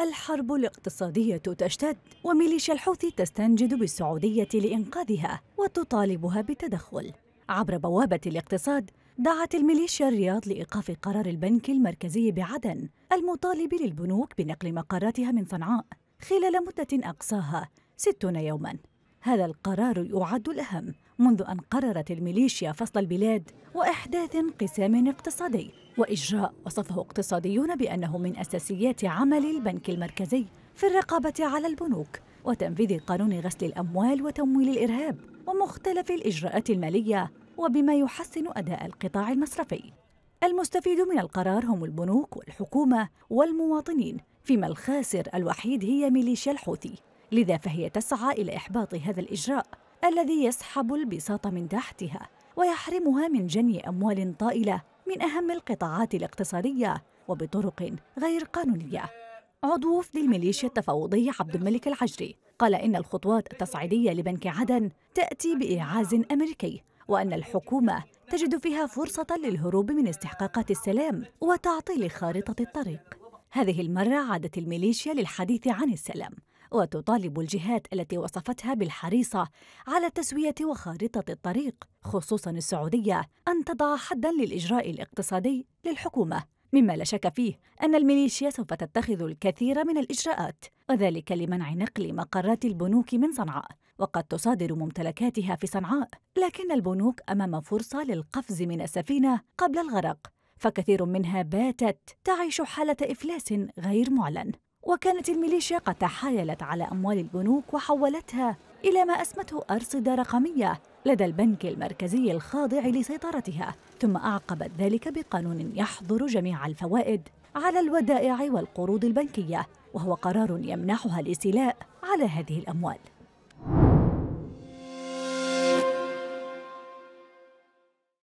الحرب الاقتصادية تشتد وميليشيا الحوثي تستنجد بالسعودية لإنقاذها وتطالبها بالتدخل عبر بوابة الاقتصاد دعت الميليشيا الرياض لإيقاف قرار البنك المركزي بعدن المطالب للبنوك بنقل مقراتها من صنعاء خلال مدة أقصاها 60 يوماً هذا القرار يعد الأهم منذ أن قررت الميليشيا فصل البلاد وإحداث انقسام اقتصادي وإجراء وصفه اقتصاديون بأنه من أساسيات عمل البنك المركزي في الرقابة على البنوك وتنفيذ قانون غسل الأموال وتمويل الإرهاب ومختلف الإجراءات المالية وبما يحسن أداء القطاع المصرفي المستفيد من القرار هم البنوك والحكومة والمواطنين فيما الخاسر الوحيد هي ميليشيا الحوثي لذا فهي تسعى إلى إحباط هذا الإجراء الذي يسحب البساط من تحتها ويحرمها من جني أموال طائلة من أهم القطاعات الاقتصادية وبطرق غير قانونية عضو وفد الميليشيا التفاوضي عبد الملك العجري قال إن الخطوات التصعيدية لبنك عدن تأتي بإعاز أمريكي وأن الحكومة تجد فيها فرصة للهروب من استحقاقات السلام وتعطيل خارطة الطريق هذه المرة عادت الميليشيا للحديث عن السلام وتطالب الجهات التي وصفتها بالحريصة على تسوية وخارطة الطريق خصوصا السعودية أن تضع حدا للإجراء الاقتصادي للحكومة مما لا شك فيه أن الميليشيا سوف تتخذ الكثير من الإجراءات وذلك لمنع نقل مقرات البنوك من صنعاء وقد تصادر ممتلكاتها في صنعاء لكن البنوك أمام فرصة للقفز من السفينة قبل الغرق فكثير منها باتت تعيش حالة إفلاس غير معلن وكانت الميليشيا قد تحايلت على أموال البنوك وحولتها إلى ما أسمته أرصدة رقمية لدى البنك المركزي الخاضع لسيطرتها ثم أعقبت ذلك بقانون يحظر جميع الفوائد على الودائع والقروض البنكية وهو قرار يمنحها الاستيلاء على هذه الأموال